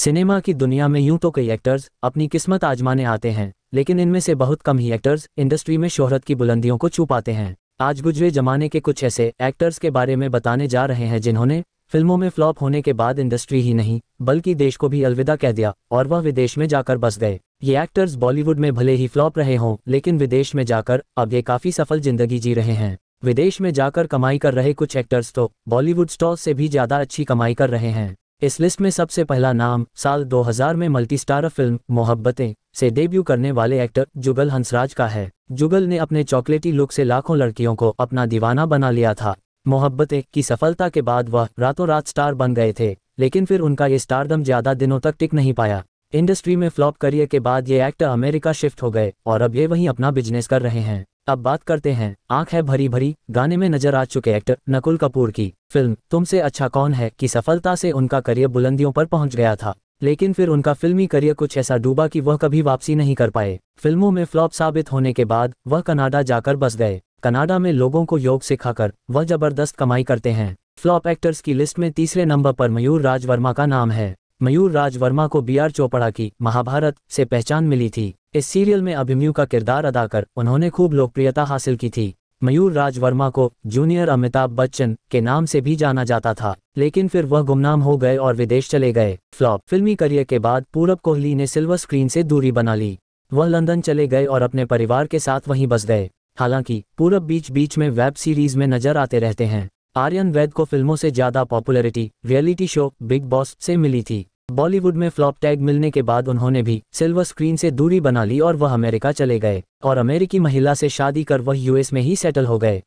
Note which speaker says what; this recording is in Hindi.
Speaker 1: सिनेमा की दुनिया में यूं तो कई एक्टर्स अपनी किस्मत आजमाने आते हैं लेकिन इनमें से बहुत कम ही एक्टर्स इंडस्ट्री में शोहरत की बुलंदियों को छू पाते हैं आज गुजरे जमाने के कुछ ऐसे एक्टर्स के बारे में बताने जा रहे हैं जिन्होंने फिल्मों में फ्लॉप होने के बाद इंडस्ट्री ही नहीं बल्कि देश को भी अलविदा कह दिया और वह विदेश में जाकर बस गए ये एक्टर्स बॉलीवुड में भले ही फ्लॉप रहे हों लेकिन विदेश में जाकर अब ये काफी सफल जिंदगी जी रहे हैं विदेश में जाकर कमाई कर रहे कुछ एक्टर्स तो बॉलीवुड स्टॉल से भी ज्यादा अच्छी कमाई कर रहे हैं इस लिस्ट में सबसे पहला नाम साल 2000 में मल्टी स्टार फिल्म मोहब्बतें से डेब्यू करने वाले एक्टर जुगल हंसराज का है जुगल ने अपने चॉकलेटी लुक से लाखों लड़कियों को अपना दीवाना बना लिया था मोहब्बतें की सफलता के बाद वह रातों रात स्टार बन गए थे लेकिन फिर उनका ये स्टारदम ज्यादा दिनों तक टिक नहीं पाया इंडस्ट्री में फ्लॉप करियर के बाद ये एक्टर अमेरिका शिफ्ट हो गए और अब ये वहीं अपना बिजनेस कर रहे हैं अब बात करते हैं आंख है भरी भरी गाने में नजर आ चुके एक्टर नकुल कपूर की फिल्म तुमसे अच्छा कौन है की सफलता से उनका करियर बुलंदियों पर पहुंच गया था लेकिन फिर उनका फिल्मी करियर कुछ ऐसा डूबा कि वह कभी वापसी नहीं कर पाए फिल्मों में फ्लॉप साबित होने के बाद वह कनाडा जाकर बस गए कनाडा में लोगों को योग सिखाकर वह जबरदस्त कमाई करते हैं फ्लॉप एक्टर्स की लिस्ट में तीसरे नंबर पर मयूर राज वर्मा का नाम है मयूर राज वर्मा को बी आर चोपड़ा की महाभारत से पहचान मिली थी इस सीरियल में अभिमन्यु का किरदार अदा कर उन्होंने खूब लोकप्रियता हासिल की थी मयूर राज वर्मा को जूनियर अमिताभ बच्चन के नाम से भी जाना जाता था लेकिन फिर वह गुमनाम हो गए और विदेश चले गए फ्लॉप फिल्मी करियर के बाद पूरब कोहली ने सिल्वर स्क्रीन से दूरी बना ली वह लंदन चले गए और अपने परिवार के साथ वहीं बस गए हालांकि पूरब बीच बीच में वेब सीरीज में नजर आते रहते हैं आर्यन वैद को फिल्मों से ज्यादा popularity reality show Bigg Boss से मिली थी बॉलीवुड में फ्लॉप टैग मिलने के बाद उन्होंने भी सिल्वर स्क्रीन से दूरी बना ली और वह अमेरिका चले गए और अमेरिकी महिला से शादी कर वह यूएस में ही सेटल हो गए